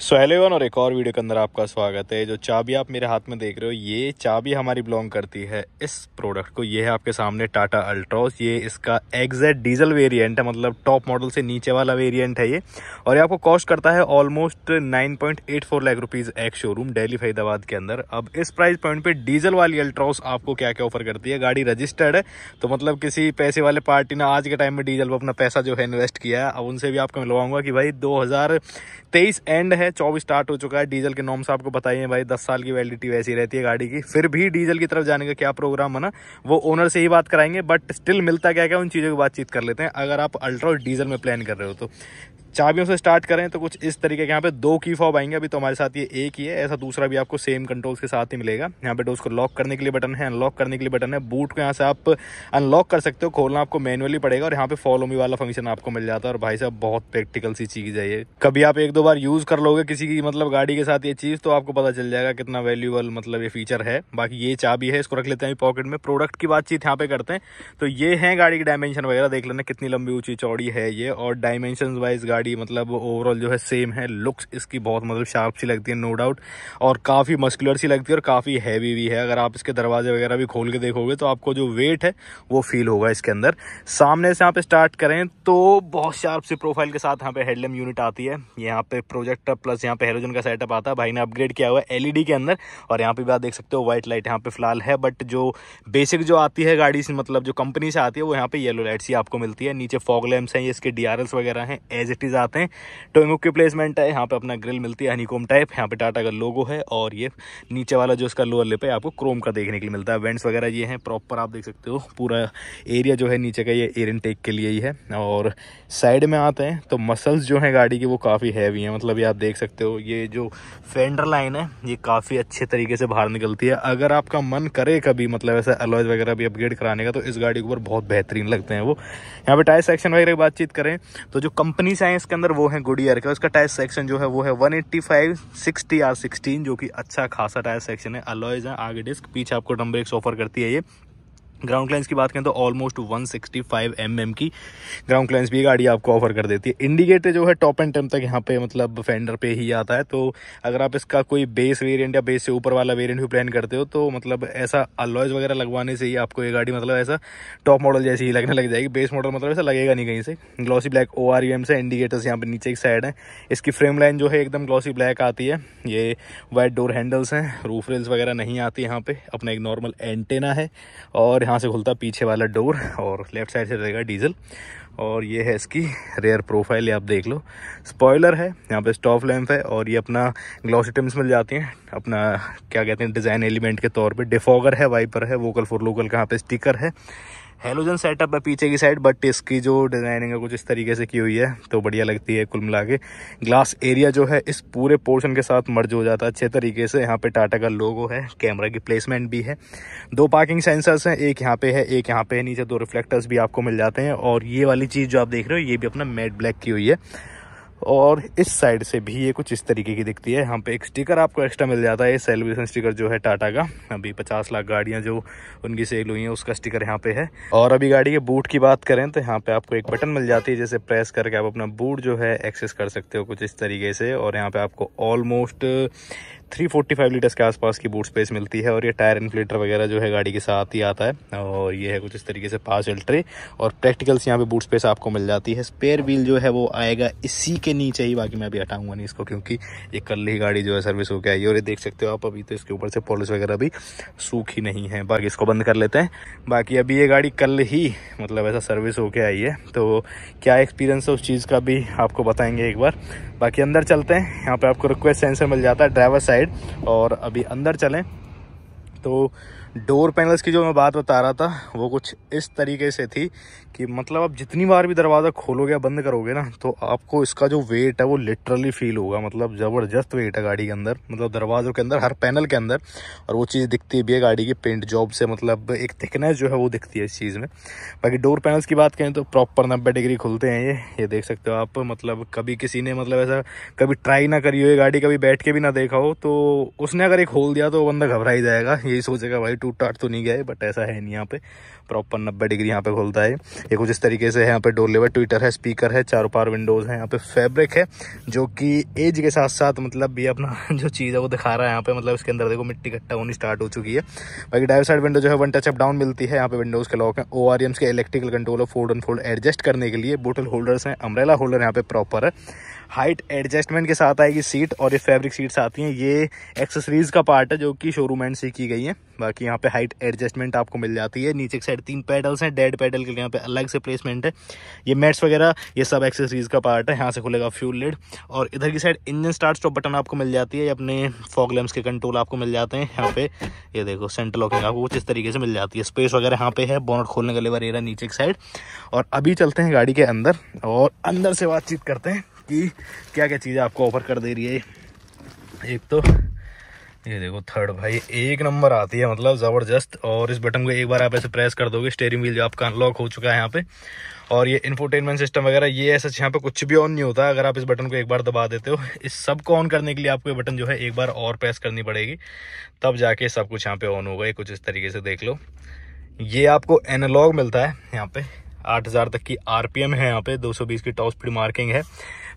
So hello one और एक और वीडियो के अंदर आपका स्वागत है जो चाबी आप मेरे हाथ में देख रहे हो ये चाबी हमारी बिलोंग करती है इस प्रोडक्ट को ये है आपके सामने टाटा अल्ट्रोस ये इसका एग्जैक्ट डीजल वेरिएंट है मतलब टॉप मॉडल से नीचे वाला वेरिएंट है ये और ये आपको कॉस्ट करता है almost 9.84 lakh rupees ex showroom Delhi Faridabad के अंदर अब इस प्राइस पॉइंट पर डीजल वाली अल्ट्रॉस आपको क्या क्या ऑफर करती है गाड़ी रजिस्टर्ड है तो मतलब किसी पैसे वाले पार्टी ने आज के टाइम में डीजल पर अपना पैसा जो है इन्वेस्ट किया है अब उनसे भी आपको मिलवाऊंगा कि भाई दो एंड है है चौबीस स्टार्ट हो चुका है डीजल के नॉम साहब को बताइए भाई दस साल की वैलिडिटी वैसी रहती है गाड़ी की फिर भी डीजल की तरफ जाने का क्या प्रोग्राम है ना वो ओनर से ही बात कराएंगे बट स्टिल मिलता क्या क्या उन चीज़ों की बातचीत कर लेते हैं अगर आप अल्ट्रा और डीजल में प्लान कर रहे हो तो चाबियों से स्टार्ट करें तो कुछ इस तरीके के यहाँ पे दो की फॉब आएंगे अभी तो हमारे साथ ये एक ही है ऐसा दूसरा भी आपको सेम कंट्रोल्स के साथ ही मिलेगा यहाँ पे डोर्स को लॉक करने के लिए बटन है अनलॉक करने के लिए बटन है बूट को यहाँ से आप अनलॉक कर सकते हो खोलना आपको मैनुअली पड़ेगा और यहाँ पे फॉलो मी वाला फंक्शन आपको मिल जाता है और भाई साहब बहुत प्रैक्टिकल सी चीज़ है ये कभी आप एक दो बार यूज़ कर लोगे किसी की मतलब गाड़ी के साथ ये चीज़ तो आपको पता चल जाएगा कितना वैल्यूबल मतलब ये फीचर है बाकी ये चाबी है इसको रख लेते हैं पॉकेट में प्रोडक्ट की बातचीत यहाँ पे करते हैं तो ये है गाड़ी की डायमेंशन वगैरह देख लेना कितनी लंबी ऊंची चौड़ी है ये और डायमेंशन वाइज गाड़ी गाड़ी मतलब ओवरऑल जो है सेम है लुक्स इसकी बहुत मतलब शार्प सी लगती है नो डाउट और काफ़ी मस्कुलर सी लगती है और काफ़ी हैवी भी है अगर आप इसके दरवाजे वगैरह भी खोल के देखोगे तो आपको जो वेट है वो फील होगा इसके अंदर सामने से आप स्टार्ट करें तो बहुत शार्प सी प्रोफाइल के साथ यहाँ पे हेडलम यूनिट आती है यहाँ पे प्रोजेक्टर प्लस यहाँ पे हेरोजन का सेटअप आता है भाई ने अपग्रेड किया हुआ है एल e के अंदर और यहाँ पे भी आप देख सकते हो व्हाइट लाइट यहाँ पे फिलहाल है बट जो बेसिक जो आती है गाड़ी से मतलब जो कंपनी से आती है वो यहाँ पे येलो लाइट सी आपको मिलती है नीचे फॉग लैम्प्स हैं ये इसके डी वगैरह हैं एज इट इज़ चीज़ें आते हैं टोमुक की प्लेसमेंट है यहाँ पे अपना ग्रिल मिलती है हनीकोम टाइप यहाँ पे टाटा का लोगो है और ये नीचे वाला जो इसका लोअर लिप है आपको क्रोम का देखने के लिए मिलता है वेंट्स वगैरह ये हैं प्रॉपर आप देख सकते हो पूरा एरिया जो है नीचे का ये एयर इनटेक के लिए ही है और साइड में आते हैं तो मसल्स जो हैं गाड़ी की वो काफ़ी हैवी हैं मतलब ये आप देख सकते हो ये जो फेंडर लाइन है ये काफ़ी अच्छे तरीके से बाहर निकलती है अगर आपका मन करे कभी मतलब ऐसा अलॉयज वगैरह भी अपग्रेड कराने का तो इस गाड़ी के ऊपर बहुत बेहतरीन लगते हैं वो यहाँ पे टायर सेक्शन वगैरह बातचीत करें तो जो कंपनीज हैं प्लस के अंदर वो है गुडियर का उसका टायर सेक्शन जो है वो है 185 60 आर सिक्सटीन जो कि अच्छा खासा टायर सेक्शन है अलॉयज है आगे डिस्क पीछे आपको नंबर एक ऑफर करती है ये ग्राउंड क्लाइंस की बात करें तो ऑलमोस्ट 165 सिक्सटी mm की ग्राउंड क्लाइंस भी गाड़ी आपको ऑफर कर देती है इंडिकेटर जो है टॉप एंड टेम तक यहाँ पे मतलब फेंडर पे ही आता है तो अगर आप इसका कोई बेस वेरिएंट या बेस से ऊपर वाला वेरिएंट भी प्लान करते हो तो मतलब ऐसा अलॉयज वगैरह लगवाने से ही आपको ये गाड़ी मतलब ऐसा टॉप मॉडल जैसी ही लगने लग जाएगी बेस मॉडल मतलब ऐसा लगेगा नहीं कहीं से glossy black O R V M से इंडिकेटर्स यहाँ पर नीचे एक साइड है इसकी फ्रेम लाइन जो है एकदम ग्लॉसी ब्लैक आती है ये वाइट डोर हैंडल्स हैं रूफ रेल्स वगैरह नहीं आती यहाँ पर अपना एक नॉर्मल एंटेना है और यहाँ यहाँ से खुलता पीछे वाला डोर और लेफ्ट साइड से रहेगा डीजल और ये है इसकी रेयर प्रोफाइल आप देख लो स्पॉयलर है यहाँ पे स्टॉप लैम्प है और ये अपना ग्लॉसिटम्स मिल जाती हैं अपना क्या कहते हैं डिज़ाइन एलिमेंट के तौर पे डिफॉगर है वाइपर है वोकल फॉर लोकल यहाँ पे स्टिकर है हेलोजन सेटअप है पीछे की साइड बट इसकी जो डिज़ाइनिंग है कुछ इस तरीके से की हुई है तो बढ़िया लगती है कुल मिला के ग्लास एरिया जो है इस पूरे पोर्शन के साथ मर्ज हो जाता है अच्छे तरीके से यहाँ पे टाटा का लोगो है कैमरा की प्लेसमेंट भी है दो पार्किंग सेंसर्स हैं एक यहाँ पे है एक यहाँ पे है नीचे दो रिफ्लेक्टर्स भी आपको मिल जाते हैं और ये वाली चीज़ जो आप देख रहे हो ये भी अपना मेट ब्लैक की हुई है और इस साइड से भी ये कुछ इस तरीके की दिखती है यहाँ पे एक स्टिकर आपको एक्स्ट्रा मिल जाता है ये सेलिब्रेशन स्टिकर जो है टाटा का अभी पचास लाख गाड़ियाँ जो उनकी सेल हुई हैं उसका स्टिकर यहाँ पे है और अभी गाड़ी के बूट की बात करें तो यहाँ पे आपको एक बटन मिल जाती है जैसे प्रेस करके आप अपना बूट जो है एक्सेस कर सकते हो कुछ इस तरीके से और यहाँ पे आपको almost three forty five litres के आसपास की बूट स्पेस मिलती है और ये टायर इन्फ्लेटर वगैरह जो है गाड़ी के साथ ही आता है और ये है कुछ इस तरीके से पाँच एल्ट्रे और प्रैक्टिकल्स यहाँ पे बूट स्पेस आपको मिल जाती है स्पेयर व्हील जो है वो आएगा इसी के नीचे ही बाकी मैं अभी हटाऊंगा नहीं इसको क्योंकि ये कल ही गाड़ी जो है सर्विस होकर आई है और ये देख सकते हो आप अभी तो इसके ऊपर से पॉलिस वगैरह भी सूखी नहीं है बाकी इसको बंद कर लेते हैं बाकी अभी ये गाड़ी कल ही मतलब ऐसा सर्विस होके आई है तो क्या एक्सपीरियंस है उस चीज़ का भी आपको बताएंगे एक बार बाकी अंदर चलते हैं यहाँ पर आपको रिक्वेस्ट सेंसर मिल जाता है ड्राइवर साइड साइड और अभी अंदर चलें तो डोर पैनल्स की जो मैं बात बता रहा था वो कुछ इस तरीके से थी कि मतलब आप जितनी बार भी दरवाज़ा खोलोगे या बंद करोगे ना तो आपको इसका जो वेट है वो लिटरली फील होगा मतलब ज़बरदस्त वेट है गाड़ी के अंदर मतलब दरवाज़ों के अंदर हर पैनल के अंदर और वो चीज़ दिखती भी है गाड़ी की पेंट जॉब से मतलब एक थिकनेस जो है वो दिखती है इस चीज़ में बाकी डोर पैनल्स की बात करें तो प्रॉपर नब्बे डिग्री खुलते हैं ये ये देख सकते हो आप मतलब कभी किसी ने मतलब ऐसा कभी ट्राई ना करी हो गाड़ी कभी बैठ के भी ना देखा हो तो उसने अगर एक होल दिया तो बंदा घबरा ही जाएगा यही सोचेगा भाई टूट टाट तो नहीं गया बट ऐसा है नहीं यहाँ पे प्रॉपर नब्बे डिग्री यहाँ पे खुलता है ये कुछ इस तरीके से है यहाँ पे डोर लेवर ट्विटर है स्पीकर है चारों पार विंडोज़ है यहाँ पे फैब्रिक है जो कि एज के साथ साथ मतलब ये अपना जो चीज़ है वो दिखा रहा है यहाँ पे मतलब इसके अंदर देखो मिट्टी इकट्ठा होनी स्टार्ट हो चुकी है बाकी डाइव साइड विंडो जो है वन टच अप डाउन मिलती है यहाँ पे विंडोज़ के लॉक है okay electrical control fold and fold adjust करने के लिए बोटल होल्डर्स हैं अम्ब्रेला होल्डर यहाँ पे प्रॉपर है हाइट एडजस्टमेंट के साथ आएगी सीट और ये फैब्रिक सीट्स आती हैं ये एक्सेसरीज का पार्ट है जो कि शोरूम एंड से की गई है बाकी यहाँ पे हाइट एडजस्टमेंट आपको मिल जाती है नीचे की साइड तीन पैडल्स हैं डेड पैडल के लिए यहाँ पे अलग से प्लेसमेंट है ये मेट्स वगैरह ये सब एक्सेसरीज का पार्ट है यहाँ से खुलेगा फ्यूल लेड और इधर की side engine start stop button आपको मिल जाती है अपने फॉग के कंट्रोल आपको मिल जाते हैं यहाँ पे ये देखो सेंटर लॉकिंग आपको कुछ इस तरीके से मिल जाती है स्पेस वगैरह यहाँ पे है बोनट खोलने का लेवर एरिया नीचे की साइड और अभी चलते हैं गाड़ी के अंदर और अंदर से बातचीत करते हैं कि क्या क्या चीज़ें आपको ऑफर कर दे रही है एक तो ये देखो थर्ड भाई एक नंबर आती है मतलब ज़बरदस्त और इस बटन को एक बार आप ऐसे प्रेस कर दोगे स्टेयरिंग व्हील जो आपका अनलॉक हो चुका है यहाँ पे और ये इन्फोटेनमेंट सिस्टम वगैरह ये ऐसा यहाँ पे कुछ भी ऑन नहीं होता अगर आप इस बटन को एक बार दबा देते हो इस सब को ऑन करने के लिए आपको ये बटन जो है एक बार और प्रेस करनी पड़ेगी तब जाके सब कुछ यहाँ पे ऑन होगा कुछ इस तरीके से देख लो ये आपको एनालॉग मिलता है यहाँ पे आठ तक की आर है यहाँ पे दो की टॉप स्पीड मार्किंग है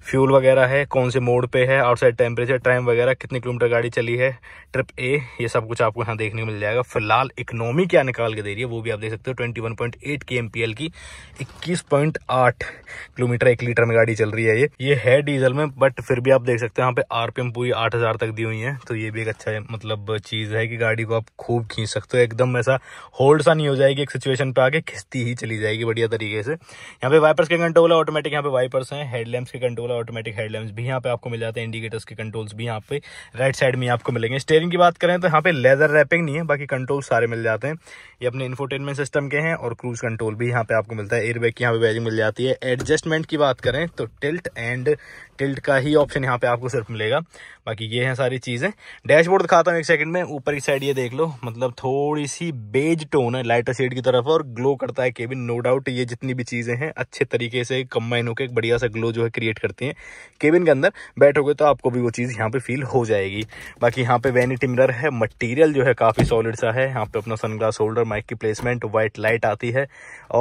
फ्यूल वगैरह है कौन से मोड पे है आउटसाइड टेम्परेचर टाइम वगैरह कितने किलोमीटर गाड़ी चली है ट्रिप ए ये सब कुछ आपको यहाँ देखने को मिल जाएगा फिलहाल इकोनॉमी क्या निकाल के दे रही है वो भी आप देख सकते हो twenty one point eight K M P L की इक्कीस पॉइंट आठ किलोमीटर एक लीटर में गाड़ी चल रही है ये ये है डीजल में बट फिर भी आप देख सकते हो यहाँ पे आर पी एम पूरी आठ हजार तक दी हुई है तो ये भी एक अच्छा मतलब चीज़ है कि गाड़ी को आप खूब खींच सकते हो एकदम ऐसा होल्ड सा नहीं हो जाएगी एक सिचुएशन पे आके खिंचती ही चली जाएगी बढ़िया तरीके से यहाँ पे वाइपर्स के कंट्रोल है ऑटोमेटिक यहाँ पे वाइपर्स हैं हेडलैम्प के कंट्रोल बोला ऑटोमेटिक हेडलैम्स भी यहाँ पे आपको मिल जाते हैं इंडिकेटर्स के कंट्रोल्स भी यहाँ पे राइट साइड में आपको मिलेंगे स्टेयरिंग की बात करें तो यहाँ पे लेदर रैपिंग नहीं है बाकी कंट्रोल सारे मिल जाते हैं ये अपने इन्फोटेनमेंट सिस्टम के हैं और क्रूज कंट्रोल भी यहाँ पे आपको मिलता है एयरबैग की यहाँ पे बैजिंग मिल जाती है एडजस्टमेंट की बात करें तो टिल्ट एंड टिल्ट का ही ऑप्शन यहाँ पे आपको सिर्फ मिलेगा बाकी ये हैं सारी चीज़ें डैशबोर्ड दिखाता हूँ एक सेकंड में ऊपर की साइड ये देख लो मतलब थोड़ी सी बेज टोन है लाइटर शेड की तरफ और ग्लो करता है केबिन नो डाउट ये जितनी भी चीज़ें हैं अच्छे तरीके से कंबाइन होकर एक बढ़िया सा ग्लो जो है क्रिएट करता है सकती हैं केबिन के अंदर बैठोगे तो आपको भी वो चीज़ यहाँ पे फील हो जाएगी बाकी यहाँ पे वैनिटी मिरर है मटेरियल जो है काफ़ी सॉलिड सा है यहाँ पे अपना सनग्लास होल्डर माइक की प्लेसमेंट वाइट लाइट आती है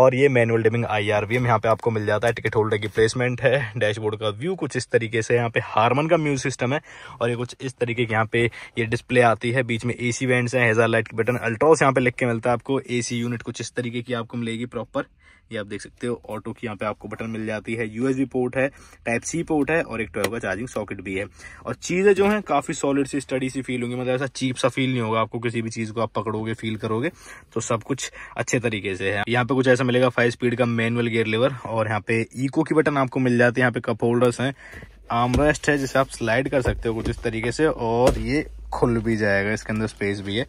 और ये manual dimming I R V M यहाँ पे आपको मिल जाता है टिकट होल्डर की प्लेसमेंट है डैशबोर्ड का व्यू कुछ इस तरीके से यहाँ पे हारमन का म्यूजिक सिस्टम है और ये कुछ इस तरीके के यहाँ पे ये डिस्प्ले आती है बीच में ए सी वेंट्स हैं हेजार लाइट के बटन अल्ट्रॉस यहाँ पे लिख के मिलता है आपको ए सी यूनिट कुछ इस तरीके की आपको मिलेगी प्रॉपर ये आप देख सकते हो ऑटो की यहाँ पे आपको बटन मिल जाती है यूएसबी पोर्ट है टाइप सी पोर्ट है और एक ट्वेल्व का चार्जिंग सॉकेट भी है और चीज़ें जो है काफ़ी सॉलिड सी स्टडी सी फील होंगी मतलब ऐसा चीप सा फील नहीं होगा आपको किसी भी चीज़ को आप पकड़ोगे फील करोगे तो सब कुछ अच्छे तरीके से है यहाँ पे कुछ ऐसा मिलेगा फाइव स्पीड का मैनुअल गेयर लेवर और यहाँ पे ईको की बटन आपको मिल जाती है यहाँ पे कप होल्डर्स है आर्मरेस्ट है जिसे आप स्लाइड कर सकते हो कुछ इस तरीके से और ये खुल भी जाएगा इसके अंदर स्पेस भी है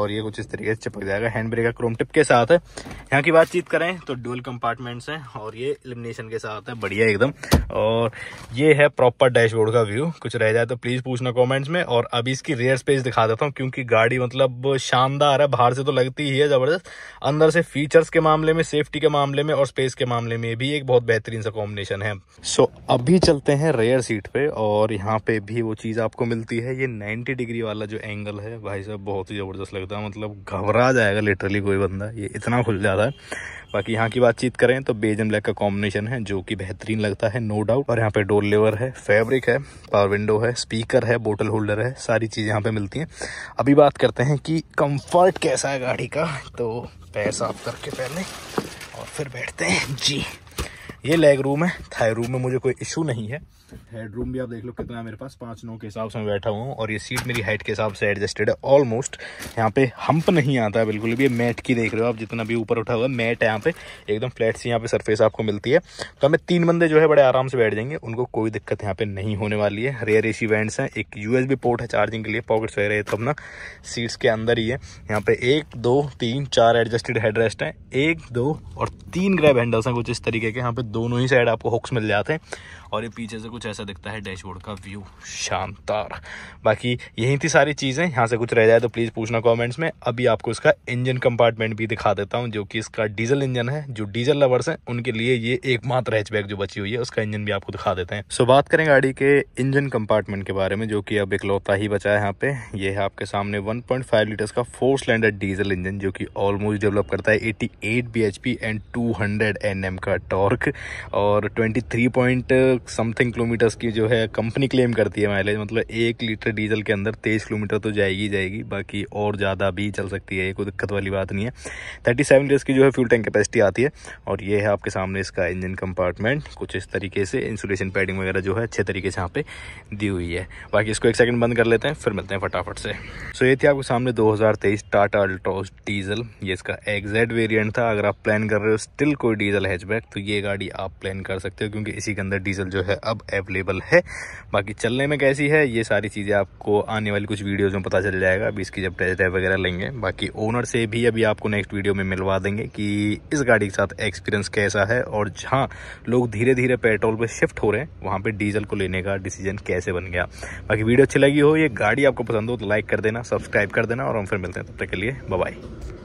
और ये कुछ इस तरीके से चिपक जाएगा हैंड ब्रेक का क्रोम टिप के साथ है यहाँ की बातचीत करें तो डुअल कंपार्टमेंट्स हैं और ये इलिमिनेशन के साथ है बढ़िया एकदम और ये है प्रॉपर डैशबोर्ड का व्यू कुछ रह जाए तो प्लीज़ पूछना कॉमेंट्स में और अभी इसकी रेयर स्पेस दिखा देता हूँ क्योंकि गाड़ी मतलब शानदार है बाहर से तो लगती ही है ज़बरदस्त अंदर से फीचर्स के मामले में सेफ्टी के मामले में और स्पेस के मामले में भी एक बहुत बेहतरीन सा कॉम्बिनेशन है सो अभी चलते हैं रेयर सीट पे और यहाँ पे भी वो चीज़ आपको मिलती है ये नाइनटी डिग्री ये वाला जो एंगल है भाई साहब बहुत ही ज़बरदस्त लगता है मतलब घबरा जाएगा लिटरली कोई बंदा ये इतना खुल जाता है बाकी यहाँ की बातचीत करें तो बेज एंड ब्लैक का कॉम्बिनेशन है जो कि बेहतरीन लगता है नो डाउट और यहाँ पे डोर लेवर है फैब्रिक है पावर विंडो है स्पीकर है बोटल होल्डर है सारी चीज़ें यहाँ पे मिलती हैं अभी बात करते हैं कि कंफर्ट कैसा है गाड़ी का तो पैर साफ करके पहले और फिर बैठते हैं जी ये लेग रूम है थाई रूम में मुझे कोई इशू नहीं है हेड रूम भी आप देख लो कितना है मेरे पास पाँच नौ के हिसाब से मैं बैठा हुआ हूँ और ये सीट मेरी हाइट के हिसाब से एडजस्टेड है ऑलमोस्ट यहाँ पे हम्प नहीं आता है बिल्कुल भी ये मैट की देख रहे हो आप जितना भी ऊपर उठा हुआ है मैट है यहाँ पे एकदम फ्लैट सी यहाँ पे सरफेस आपको मिलती है तो हमें तीन बंदे जो है बड़े आराम से बैठ जाएंगे उनको कोई दिक्कत यहाँ पे नहीं होने वाली है रेयर ए वेंट्स हैं एक यू पोर्ट है चार्जिंग के लिए पॉकेट्स वगैरह ये तो अपना सीट्स के अंदर ही है यहाँ पे एक दो तीन चार एडजस्टेड हेड रेस्ट हैं एक दो और तीन ग्रैब हैंडल्स हैं कुछ इस तरीके के यहाँ पे दोनों ही साइड आपको हुक्स मिल जाते हैं और ये पीछे से कुछ ऐसा दिखता है डैशबोर्ड का व्यू शानदार बाकी यही थी सारी चीज़ें यहाँ से कुछ रह जाए तो प्लीज़ पूछना कॉमेंट्स में अभी आपको इसका इंजन कंपार्टमेंट भी दिखा देता हूँ जो कि इसका डीजल इंजन है जो डीजल लवर्स हैं उनके लिए ये एकमात्र हैचबैक जो बची हुई है उसका इंजन भी आपको दिखा देते हैं सो बात करें गाड़ी के इंजन कंपार्टमेंट के बारे में जो कि अब इकलौता ही बचा है यहाँ पे ये है आपके सामने 1.5 लीटर्स का फोर स्लैंडर डीजल इंजन जो कि ऑलमोस्ट डेवलप करता है 88 bhp एंड 200 हंड्रेड का टॉर्क और 23. समथिंग किलोमीटर्स की जो है कंपनी क्लेम करती है माइलेज मतलब एक लीटर डीजल के अंदर तेईस किलोमीटर तो जाएगी जाएगी बाकी और ज़्यादा भी चल सकती है ये कोई दिक्कत वाली बात नहीं है थर्टी सेवन की जो है फ्यूल टैंक कैपेसिटी आती है और ये है आपके सामने इसका इंजन कंपार्टमेंट कुछ इस तरीके से इंसुलेशन पैडिंग वगैरह जो है अच्छे तरीके से यहाँ पे दी हुई है बाकी इसको एक सेकंड बंद कर लेते हैं फिर मिलते हैं फटाफट से सो ये थी आपके सामने 2023 टाटा अल्ट्रोस डीजल ये इसका एग्जैक्ट वेरिएंट था अगर आप प्लान कर रहे हो स्टिल कोई डीजल हैचबैक तो ये गाड़ी आप प्लान कर सकते हो क्योंकि इसी के अंदर डीजल जो है अब अवेलेबल है बाकी चलने में कैसी है ये सारी चीज़ें आपको आने वाली कुछ वीडियोज़ में पता चल जाएगा अभी इसकी जब टेस्ट ड्राइव वगैरह लेंगे बाकी ओनर से भी अभी आपको नेक्स्ट वीडियो में मिलवा देंगे कि इस गाड़ी के साथ एक्सपीरियंस कैसा है और जहाँ लोग धीरे धीरे पेट्रोल पर शिफ्ट हो रहे हैं वहाँ पर डीजल को लेने का डिसीजन कैसे बन गया बाकी वीडियो अच्छी लगी हो ये गाड़ी आपको पसंद हो तो लाइक कर देना सब्सक्राइब कर देना और हम फिर मिलते हैं तब तक के लिए बाय